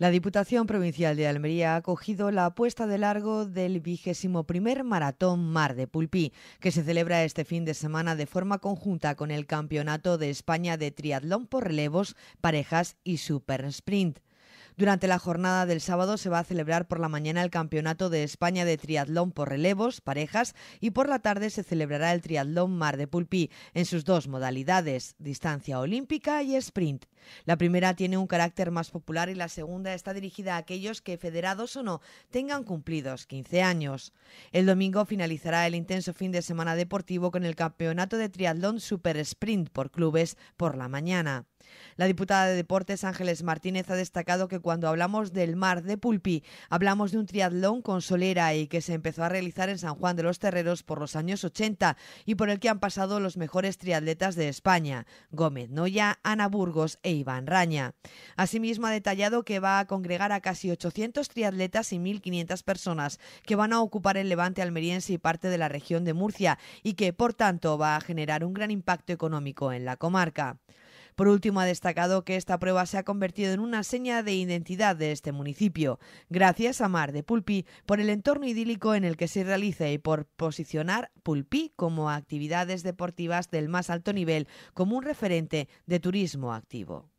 La Diputación Provincial de Almería ha acogido la apuesta de largo del vigésimo primer Maratón Mar de Pulpí, que se celebra este fin de semana de forma conjunta con el Campeonato de España de Triatlón por Relevos, Parejas y Super Sprint. Durante la jornada del sábado se va a celebrar por la mañana el Campeonato de España de Triatlón por relevos, parejas, y por la tarde se celebrará el Triatlón Mar de Pulpí en sus dos modalidades, distancia olímpica y sprint. La primera tiene un carácter más popular y la segunda está dirigida a aquellos que, federados o no, tengan cumplidos 15 años. El domingo finalizará el intenso fin de semana deportivo con el Campeonato de Triatlón Super Sprint por clubes por la mañana. La diputada de Deportes Ángeles Martínez ha destacado que cuando hablamos del mar de Pulpi, hablamos de un triatlón con solera y que se empezó a realizar en San Juan de los Terreros por los años 80 y por el que han pasado los mejores triatletas de España, Gómez Noya, Ana Burgos e Iván Raña. Asimismo, ha detallado que va a congregar a casi 800 triatletas y 1.500 personas que van a ocupar el levante almeriense y parte de la región de Murcia y que, por tanto, va a generar un gran impacto económico en la comarca. Por último, ha destacado que esta prueba se ha convertido en una seña de identidad de este municipio. Gracias a Mar de Pulpí por el entorno idílico en el que se realiza y por posicionar Pulpí como actividades deportivas del más alto nivel como un referente de turismo activo.